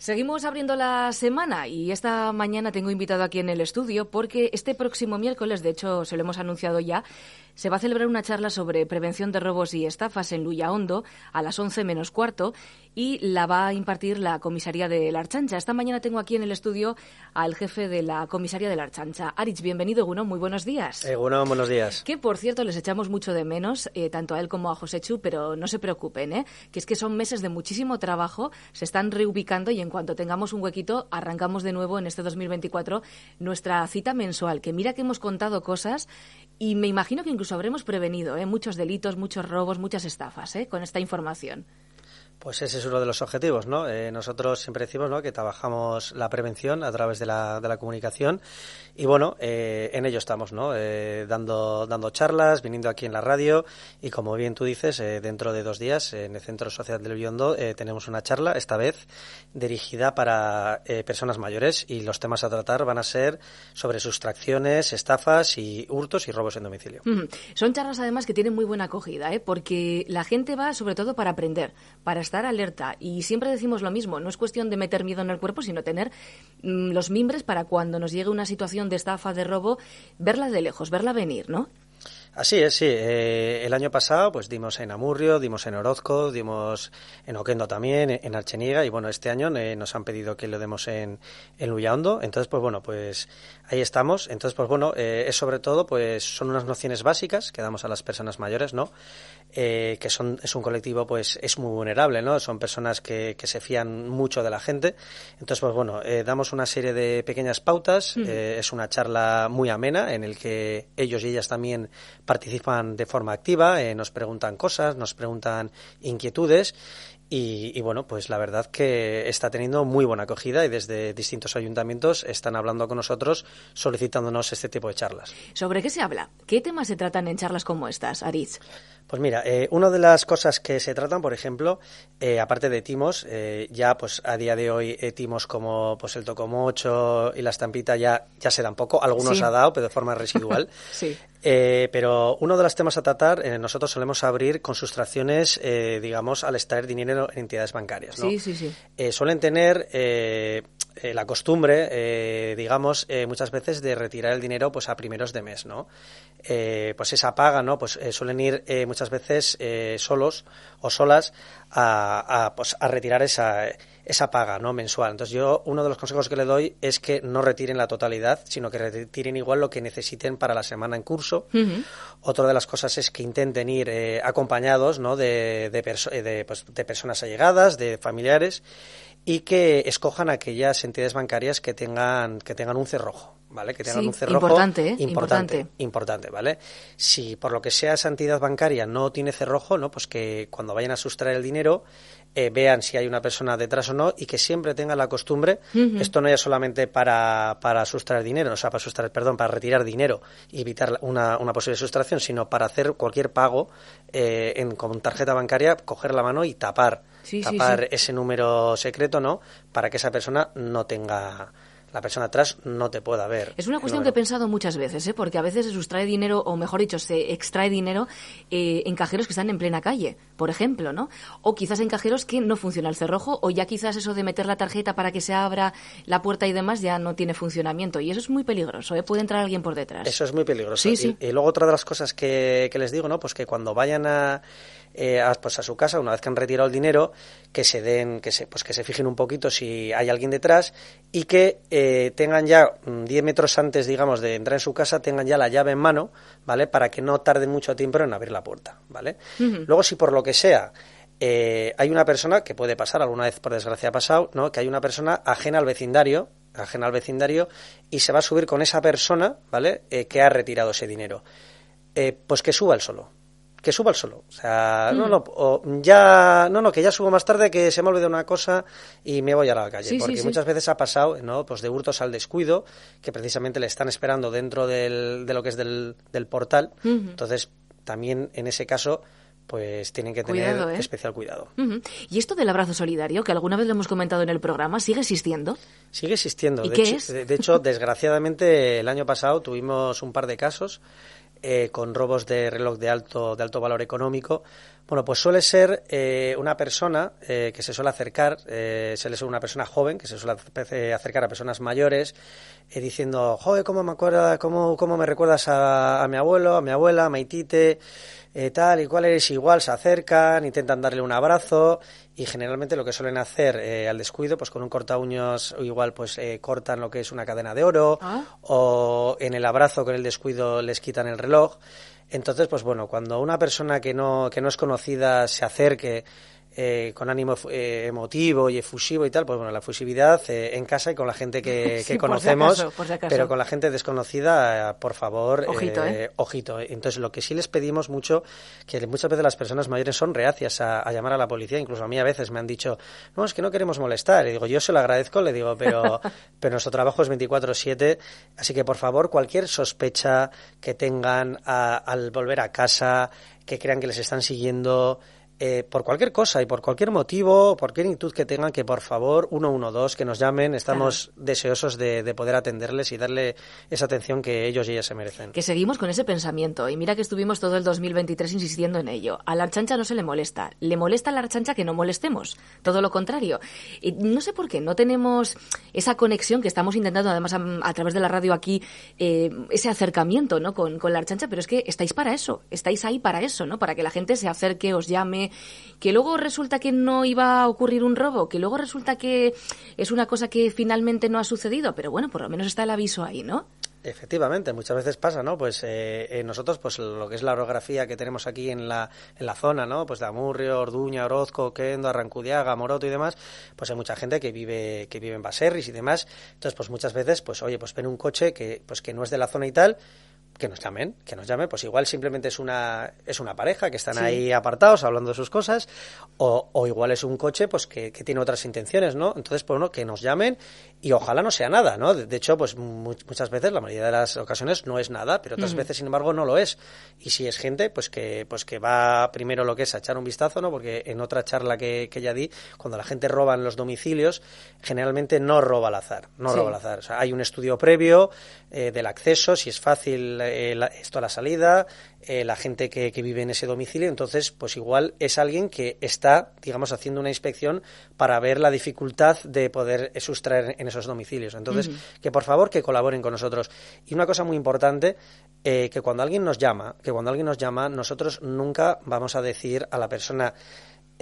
Seguimos abriendo la semana y esta mañana tengo invitado aquí en el estudio porque este próximo miércoles, de hecho se lo hemos anunciado ya, se va a celebrar una charla sobre prevención de robos y estafas en Luya Hondo a las 11 menos cuarto y la va a impartir la comisaría de la Archancha. Esta mañana tengo aquí en el estudio al jefe de la comisaría de la Archancha. Arich, bienvenido, Guno, muy buenos días. Eh, buenos días. Que por cierto les echamos mucho de menos, eh, tanto a él como a José Chu, pero no se preocupen, ¿eh? que es que son meses de muchísimo trabajo, se están reubicando y en en cuanto tengamos un huequito, arrancamos de nuevo en este 2024 nuestra cita mensual, que mira que hemos contado cosas y me imagino que incluso habremos prevenido ¿eh? muchos delitos, muchos robos, muchas estafas ¿eh? con esta información. Pues ese es uno de los objetivos, ¿no? Eh, nosotros siempre decimos ¿no? que trabajamos la prevención a través de la, de la comunicación y bueno, eh, en ello estamos, ¿no? Eh, dando, dando charlas, viniendo aquí en la radio y como bien tú dices, dentro de dos días en el Centro Social del Biondo tenemos una charla, esta vez dirigida para personas mayores y los temas a tratar van a ser sobre sustracciones, estafas y hurtos y robos en domicilio. Son charlas además que tienen muy buena acogida, ¿eh? Porque la gente va sobre todo para aprender, para estar alerta. Y siempre decimos lo mismo, no es cuestión de meter miedo en el cuerpo, sino tener mm, los mimbres para cuando nos llegue una situación de estafa, de robo, verla de lejos, verla venir, ¿no? Así es, sí. Eh, el año pasado pues dimos en Amurrio, dimos en Orozco, dimos en Oquendo también, en Archeniega y bueno, este año eh, nos han pedido que lo demos en, en Luyaondo. Entonces, pues bueno, pues ahí estamos. Entonces, pues bueno, eh, es sobre todo, pues son unas nociones básicas que damos a las personas mayores, ¿no? que son, es un colectivo, pues es muy vulnerable, ¿no? Son personas que, se fían mucho de la gente. Entonces, pues bueno, damos una serie de pequeñas pautas. es una charla muy amena en el que ellos y ellas también participan de forma activa, eh, nos preguntan cosas, nos preguntan inquietudes y, y, bueno, pues la verdad que está teniendo muy buena acogida y desde distintos ayuntamientos están hablando con nosotros solicitándonos este tipo de charlas. ¿Sobre qué se habla? ¿Qué temas se tratan en charlas como estas, Ariz? Pues mira, eh, una de las cosas que se tratan, por ejemplo, eh, aparte de timos, eh, ya pues a día de hoy timos como pues el tocomocho y la estampita ya, ya se dan poco, algunos ha dado, pero de forma residual. sí. pero uno de los temas a tratar, nosotros solemos abrir con sustracciones, digamos, al extraer dinero en entidades bancarias. ¿no? Sí, sí, sí. suelen tener eh, la costumbre, eh, digamos, eh, muchas veces de retirar el dinero pues a primeros de mes, ¿no? pues esa paga, ¿no? Pues suelen ir muchas veces solos o solas a, a, pues, a retirar esa, esa paga, ¿no? Mensual. Entonces yo uno de los consejos que le doy es que no retiren la totalidad, sino que retiren igual lo que necesiten para la semana en curso. Otra de las cosas es que intenten ir acompañados, ¿no? De, pues, de personas allegadas, de familiares y que escojan aquellas entidades bancarias que tengan, que tengan un cerrojo. ¿vale? Que tengan un cerrojo. ¿eh? Importante, importante, ¿vale? Si por lo que sea esa entidad bancaria no tiene cerrojo, ¿no? Pues que cuando vayan a sustraer el dinero eh, vean si hay una persona detrás o no y que siempre tengan la costumbre, esto no es solamente para, para sustraer dinero, o sea, para sustraer, perdón, para retirar dinero y evitar una, una posible sustracción, sino para hacer cualquier pago eh, con tarjeta bancaria, coger la mano y tapar, tapar ese número secreto, ¿no? Para que esa persona no tenga la persona atrás no te pueda ver. Es una cuestión que he pensado muchas veces, ¿eh? porque a veces se sustrae dinero, o mejor dicho, se extrae dinero eh, en cajeros que están en plena calle, por ejemplo, ¿no? O quizás en cajeros que no funciona el cerrojo, o ya quizás eso de meter la tarjeta para que se abra la puerta y demás ya no tiene funcionamiento. Y eso es muy peligroso, ¿eh? puede entrar alguien por detrás. Eso es muy peligroso. Sí, y, y, luego otra de las cosas que, que les digo, ¿no? Pues que cuando vayan a eh, a, pues a su casa, una vez que han retirado el dinero, que se den, que se, pues que se fijen un poquito si hay alguien detrás y que eh, tengan ya 10 mm, metros antes, digamos, de entrar en su casa, tengan ya la llave en mano, ¿vale? Para que no tarden mucho tiempo en abrir la puerta, ¿vale? Luego, si por lo que sea eh, hay una persona, que puede pasar, alguna vez por desgracia ha pasado, ¿no? que hay una persona ajena al vecindario, ajena al vecindario, y se va a subir con esa persona, ¿vale? que ha retirado ese dinero. pues que suba él solo, que suba el solo. O sea, no, mm. no, ya, no, no, que ya subo más tarde, que se me olvidado una cosa y me voy a la calle. porque muchas veces ha pasado, ¿no? Pues de hurtos al descuido, que precisamente le están esperando dentro de lo que es del, portal. Entonces, también en ese caso, pues tienen que tener ¿eh? especial cuidado. ¿Y esto del abrazo solidario, que alguna vez lo hemos comentado en el programa, sigue existiendo? Sigue existiendo. ¿Y qué es? de hecho, desgraciadamente, el año pasado tuvimos un par de casos eh, con robos de reloj de alto, de alto valor económico, bueno, pues suele ser eh, una persona eh, que se suele acercar, eh, suele ser una persona joven que se suele acercar a personas mayores diciendo, joder, ¿cómo me, acuerda, cómo, cómo me recuerdas a, mi abuelo, a mi abuela, a Maitite, tal y cual eres igual? Se acercan, intentan darle un abrazo y generalmente lo que suelen hacer al descuido, pues con un corta o igual pues cortan lo que es una cadena de oro ah. o en el abrazo con el descuido les quitan el reloj. Entonces, pues bueno, cuando una persona que no, que no es conocida se acerque eh, con ánimo eh, emotivo y efusivo y tal, pues bueno, la efusividad eh, en casa y con la gente que, conocemos, pero con la gente desconocida, por favor, ojito, Entonces, lo que sí les pedimos mucho, que muchas veces las personas mayores son reacias a, llamar a la policía, incluso a mí a veces me han dicho, no, es que no queremos molestar. Y digo, yo se lo agradezco, le digo, pero, pero nuestro trabajo es 24-7, así que por favor, cualquier sospecha que tengan al volver a casa, que crean que les están siguiendo, eh, por cualquier cosa y por cualquier motivo, por cualquier inquietud que tengan, que por favor 112, que nos llamen, estamos deseosos de, poder atenderles y darle esa atención que ellos y ellas se merecen. Que seguimos con ese pensamiento y mira que estuvimos todo el 2023 insistiendo en ello. A la archancha no se le molesta, le molesta a la archancha que no molestemos, todo lo contrario. Y no sé por qué, no tenemos esa conexión que estamos intentando además a, través de la radio aquí, eh, ese acercamiento ¿no? con, con la archancha, pero es que estáis para eso, estáis ahí para eso, ¿no? para que la gente se acerque, os llame, que, luego resulta que no iba a ocurrir un robo, que luego resulta que es una cosa que finalmente no ha sucedido, pero bueno, por lo menos está el aviso ahí, ¿no? Efectivamente, muchas veces pasa, ¿no? Pues eh, nosotros, pues lo que es la orografía que tenemos aquí en la, en la zona, ¿no? Pues de Amurrio, Orduña, Orozco, Quendo, Arrancudiaga, Moroto y demás, pues hay mucha gente que vive, que vive en Baserris y demás. Entonces, pues muchas veces, pues oye, pues ven un coche que, pues que no es de la zona y tal, que nos llamen, que nos llamen. pues igual simplemente es una, es una pareja que están ahí apartados hablando de sus cosas, o, o igual es un coche pues que, tiene otras intenciones, ¿no? Entonces, pues bueno, que nos llamen y ojalá no sea nada, ¿no? De, hecho, pues muchas veces, la mayoría de las ocasiones no es nada, pero otras veces, sin embargo, no lo es. Y si es gente, pues que, pues que va primero lo que es a echar un vistazo, ¿no? Porque en otra charla que, ya di, cuando la gente roba en los domicilios, generalmente no roba al azar, no roba al azar. O sea, hay un estudio previo eh, del acceso, si es fácil eh, eh, esto a la salida, eh, la gente que, vive en ese domicilio. Entonces, pues igual es alguien que está, digamos, haciendo una inspección para ver la dificultad de poder eh, sustraer en esos domicilios. Entonces, que por favor que colaboren con nosotros. Y una cosa muy importante, que cuando alguien nos llama, que cuando alguien nos llama, nosotros nunca vamos a decir a la persona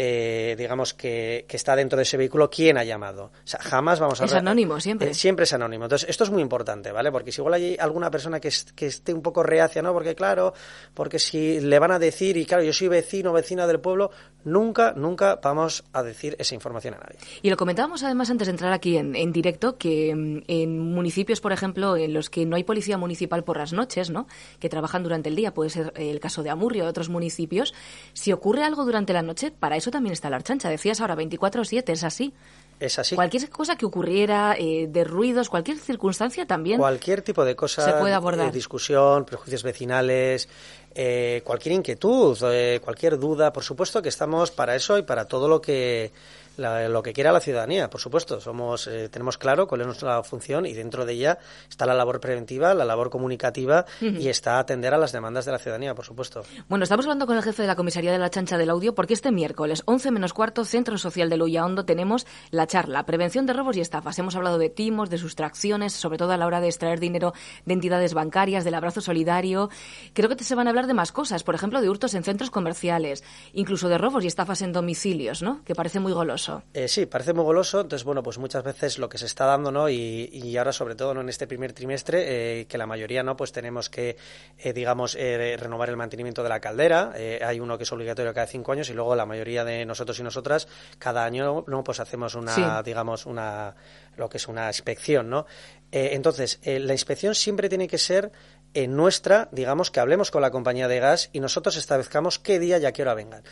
eh, digamos, que, está dentro de ese vehículo, quién ha llamado. O sea, jamás vamos a... Es anónimo, siempre. Eh, siempre es anónimo. Entonces, esto es muy importante, ¿vale? Porque si igual hay alguna persona que, esté un poco reacia, ¿no? Porque, claro, porque si le van a decir, y claro, yo soy vecino, o vecina del pueblo, nunca, nunca vamos a decir esa información a nadie. Y lo comentábamos además antes de entrar aquí en, directo, que mm, en municipios, por ejemplo, en los que no hay policía municipal por las noches, ¿no? Que trabajan durante el día, puede ser el caso de Amurrio o otros municipios, si ocurre algo durante la noche, para eso también está la archancha. Decías ahora 24-7, es así. Es así. Cualquier cosa que ocurriera, eh, de ruidos, cualquier circunstancia también. Cualquier tipo de cosa. Se eh, discusión, prejuicios vecinales, eh, cualquier inquietud, cualquier duda. Por supuesto que estamos para eso y para todo lo que la, lo que quiera la ciudadanía, por supuesto. Somos, eh, tenemos claro cuál es nuestra función y dentro de ella está la labor preventiva, la labor comunicativa y está atender a las demandas de la ciudadanía, por supuesto. Bueno, estamos hablando con el jefe de la comisaría de la Chancha del Audio porque este miércoles, 11 menos cuarto, Centro Social de Hondo tenemos la charla Prevención de Robos y Estafas. Hemos hablado de timos, de sustracciones, sobre todo a la hora de extraer dinero de entidades bancarias, del abrazo solidario. Creo que se van a hablar de más cosas, por ejemplo, de hurtos en centros comerciales, incluso de robos y estafas en domicilios, ¿no? Que parece muy goloso. Eh, sí, parece muy goloso. Entonces, bueno, pues muchas veces lo que se está dando, ¿no? Y, ahora, sobre todo, en este primer trimestre, eh, que la mayoría, ¿no? Pues tenemos que, eh, digamos, renovar el mantenimiento de la caldera. hay uno que es obligatorio cada cinco años y luego la mayoría de nosotros y nosotras, cada año, ¿no? Pues hacemos una, digamos, una, lo que es una inspección, ¿no? entonces, la inspección siempre tiene que ser nuestra, digamos, que hablemos con la compañía de gas y nosotros establezcamos qué día y a qué hora vengan.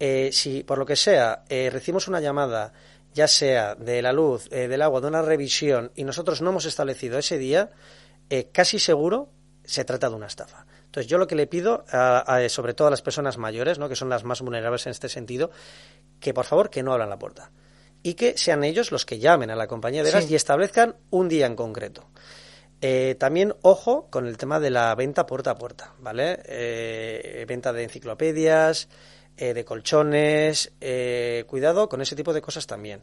Eh, si por lo que sea eh, recibimos una llamada, ya sea de la luz, eh, del agua, de una revisión, y nosotros no hemos establecido ese día, casi seguro se trata de una estafa. Entonces yo lo que le pido, a, sobre todo a las personas mayores, ¿no? que son las más vulnerables en este sentido, que por favor que no abran la puerta y que sean ellos los que llamen a la compañía de gas y establezcan un día en concreto. también ojo con el tema de la venta puerta a puerta, ¿vale? venta de enciclopedias, eh, de colchones, eh, cuidado con ese tipo de cosas también.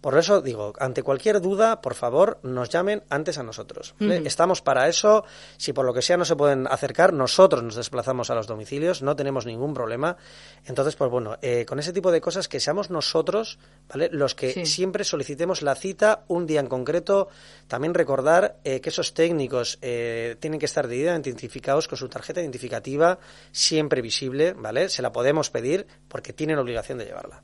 Por eso digo, ante cualquier duda, por favor, nos llamen antes a nosotros. Estamos para eso. Si por lo que sea no se pueden acercar, nosotros nos desplazamos a los domicilios, no tenemos ningún problema. Entonces, pues bueno, eh, con ese tipo de cosas que seamos nosotros, ¿vale? Los que siempre solicitemos la cita un día en concreto. También recordar eh, que esos técnicos eh, tienen que estar debidamente identificados con su tarjeta identificativa, siempre visible, ¿vale? Se la podemos pedir porque tienen obligación de llevarla.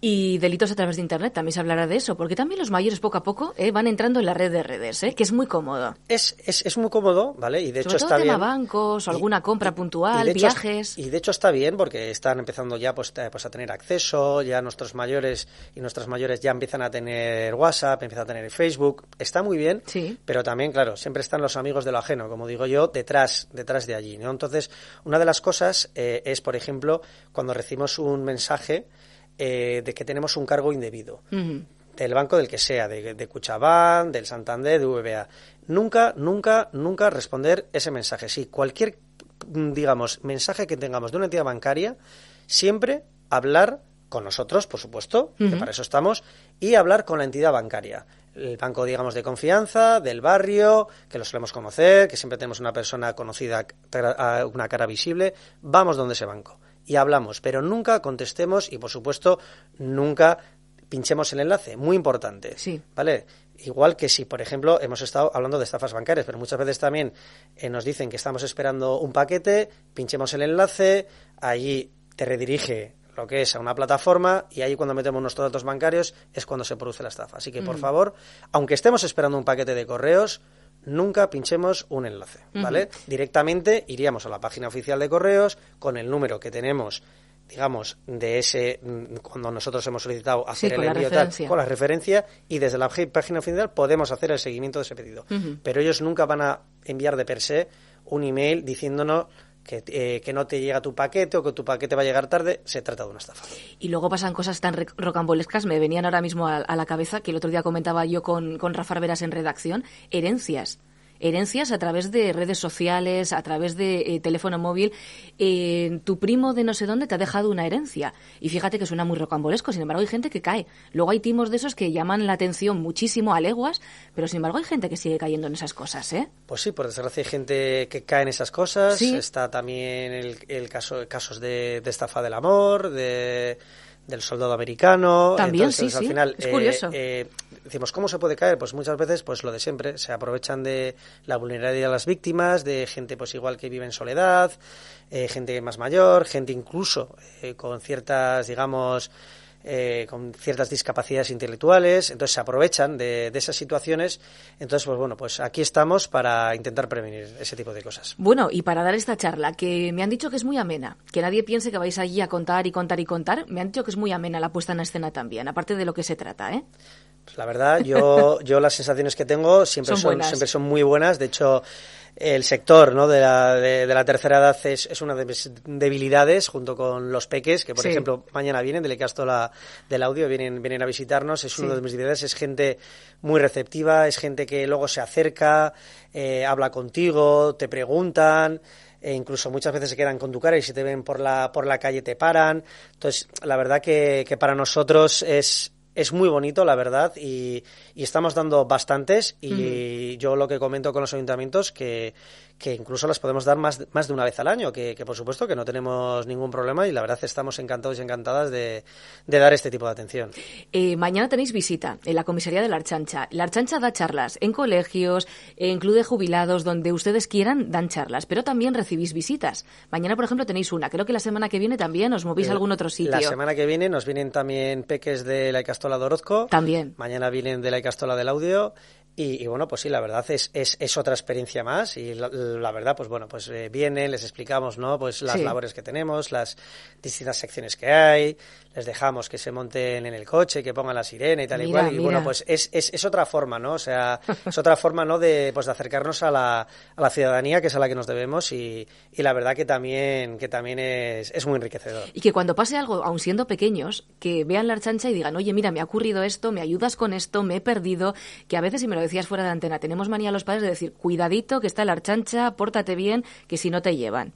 Y delitos a través de Internet, también se de eso, porque también los mayores poco a poco eh, van entrando en la red de redes, eh, que es muy cómodo. Es, es, muy cómodo, ¿vale? Y de hecho todo está tema bien. bancos alguna compra puntual, viajes. y de hecho está bien porque están empezando ya pues, eh, pues, a tener acceso, ya nuestros mayores y nuestras mayores ya empiezan a tener WhatsApp, empiezan a tener Facebook. Está muy bien, sí. pero también, claro, siempre están los amigos de lo ajeno, como digo yo, detrás, detrás de allí, ¿no? Entonces, una de las cosas es, por ejemplo, cuando recibimos un mensaje eh, de que tenemos un cargo indebido. Del banco del que sea, de, Cuchabán, del Santander, de VBA. Nunca, nunca, nunca responder ese mensaje. Sí, cualquier, digamos, mensaje que tengamos de una entidad bancaria, siempre hablar con nosotros, por supuesto, que para eso estamos, y hablar con la entidad bancaria. El banco, digamos, de confianza, del barrio, que lo solemos conocer, que siempre tenemos una persona conocida, una cara visible, vamos donde ese banco y hablamos, pero nunca contestemos y por supuesto nunca pinchemos el enlace, muy importante. Sí. ¿Vale? Igual que si, por ejemplo, hemos estado hablando de estafas bancarias, pero muchas veces también eh, nos dicen que estamos esperando un paquete, pinchemos el enlace, allí te redirige lo que es a una plataforma y ahí cuando metemos nuestros datos bancarios es cuando se produce la estafa. Así que, por mm. favor, aunque estemos esperando un paquete de correos, nunca pinchemos un enlace, ¿vale? Directamente iríamos a la página oficial de correos con el número que tenemos digamos, de ese, mm, cuando nosotros hemos solicitado hacer el envío tal, con la referencia, y desde la página oficial podemos hacer el seguimiento de ese pedido. Pero ellos nunca van a enviar de per se un email diciéndonos eh, que, no te llega tu paquete o que tu paquete va a llegar tarde, se trata de una estafa. Y luego pasan cosas tan rocambolescas, me venían ahora mismo a, la cabeza, que el otro día comentaba yo con, con Rafa Veras en redacción, herencias herencias a través de redes sociales, a través de eh, teléfono móvil. Eh, tu primo de no sé dónde te ha dejado una herencia. Y fíjate que suena muy rocambolesco, sin embargo hay gente que cae. Luego hay timos de esos que llaman la atención muchísimo a leguas, pero sin embargo hay gente que sigue cayendo en esas cosas, ¿eh? Pues sí, por desgracia hay gente que cae en esas cosas. Está también el, el caso, casos de, de estafa del amor, de del soldado americano. También, entonces, al Final, es curioso. Eh, eh, decimos, ¿cómo se puede caer? Pues muchas veces, pues lo de siempre, se aprovechan de la vulnerabilidad de las víctimas, de gente pues igual que vive en soledad, eh, gente más mayor, gente incluso con ciertas, digamos, eh, con ciertas discapacidades intelectuales, entonces se aprovechan de, de, esas situaciones. Entonces, pues bueno, pues aquí estamos para intentar prevenir ese tipo de cosas. Bueno, y para dar esta charla, que me han dicho que es muy amena, que nadie piense que vais allí a contar y contar y contar, me han dicho que es muy amena la puesta en escena también, aparte de lo que se trata, ¿eh? La verdad, yo, yo las sensaciones que tengo siempre son, siempre son muy buenas. De hecho, el sector ¿no? de, la, de, la tercera edad es, una de mis debilidades, junto con los peques, que por ejemplo mañana vienen del has la, del audio, vienen, vienen a visitarnos, es una de mis debilidades, es gente muy receptiva, es gente que luego se acerca, eh, habla contigo, te preguntan. E incluso muchas veces se quedan con tu cara y si te ven por la, por la calle te paran. Entonces, la verdad que, que para nosotros es, es muy bonito, la verdad, y, estamos dando bastantes. Y yo lo que comento con los ayuntamientos que que incluso las podemos dar más, más de una vez al año, que, por supuesto que no tenemos ningún problema y la verdad estamos encantados y encantadas de, dar este tipo de atención. Eh, mañana tenéis visita en la comisaría de la Archancha. La Archancha da charlas en colegios, en clubes jubilados, donde ustedes quieran dan charlas, pero también recibís visitas. Mañana, por ejemplo, tenéis una. Creo que la semana que viene también os movís a eh, algún otro sitio. La semana que viene nos vienen también peques de la Icastola de Orozco. También. Mañana vienen de la Icastola del Audio. Y, bueno, pues sí, la verdad es, es, otra experiencia más y la, verdad, pues bueno, pues eh, viene les explicamos, ¿no? Pues las labores que tenemos, las distintas secciones que hay, les dejamos que se monten en el coche, que pongan la sirena y tal y cual. Y bueno, pues es, es, es, otra forma, ¿no? O sea, es otra forma, ¿no? De, pues de acercarnos a la, a la ciudadanía, que es a la que nos debemos y, y la verdad que también, que también es, muy enriquecedor. Y que cuando pase algo, aun siendo pequeños, que vean la chancha y digan, oye, mira, me ha ocurrido esto, me ayudas con esto, me he perdido, que a veces si me lo decías fuera de antena, tenemos manía los padres de decir, cuidadito, que está la archancha, pórtate bien, que si no te llevan.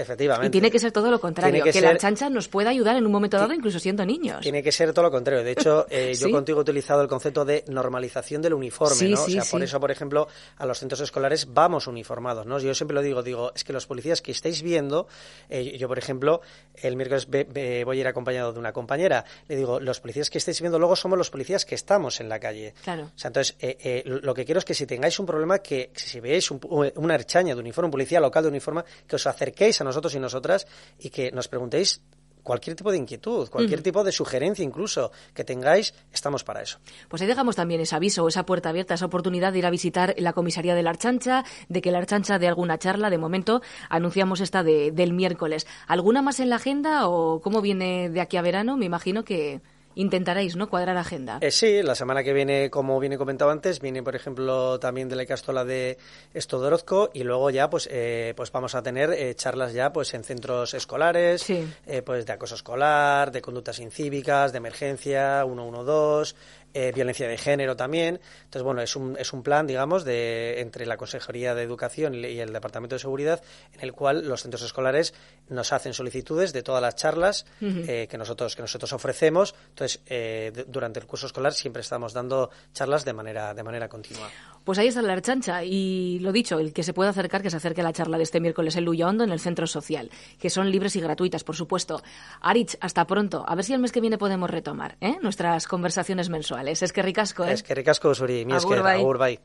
Efectivamente. Y tiene que ser todo lo contrario, que, la chancha nos pueda ayudar en un momento dado, incluso siendo niños. Tiene que ser todo lo contrario. De hecho, eh, yo contigo he utilizado el concepto de normalización del uniforme, ¿no? o sea, por eso, por ejemplo, a los centros escolares vamos uniformados, ¿no? Yo siempre lo digo, digo, es que los policías que estáis viendo, eh, yo, por ejemplo, el miércoles voy a ir acompañado de una compañera, le digo, los policías que estáis viendo luego somos los policías que estamos en la calle. Claro. O sea, entonces, eh, lo que quiero es que si tengáis un problema, que si veáis una herchaña de uniforme, un policía local de uniforme, que os acerquéis a nosotros nosotros y nosotras y que nos preguntéis cualquier tipo de inquietud, cualquier tipo de sugerencia incluso que tengáis, estamos para eso. Pues ahí dejamos también ese aviso, esa puerta abierta, esa oportunidad de ir a visitar la comisaría de la Archancha, de que la Archancha dé alguna charla, de momento anunciamos esta del miércoles. ¿Alguna más en la agenda o cómo viene de aquí a verano? Me imagino que intentaréis no cuadrar agenda. Eh, sí, la semana que viene, como viene comentado antes, viene por ejemplo también de la castola de Estodorozco y luego ya pues eh, pues vamos a tener eh, charlas ya pues en centros escolares, pues de acoso escolar, de conductas incívicas, de emergencia, 112 eh, violencia de género también. Entonces, bueno, es un, es un plan, digamos, de, entre la Consejería de Educación y el Departamento de Seguridad, en el cual los centros escolares nos hacen solicitudes de todas las charlas eh, que, nosotros, que nosotros ofrecemos. Entonces, eh, durante el curso escolar siempre estamos dando charlas de manera, de manera continua. Pues ahí está la chancha. y lo dicho, el que se pueda acercar, que se acerque a la charla de este miércoles en Hondo, en el Centro Social, que son libres y gratuitas, por supuesto. Arich, hasta pronto. A ver si el mes que viene podemos retomar nuestras conversaciones mensuales es que ricasco, ¿eh? Es que ricasco, Suri, mi es que agur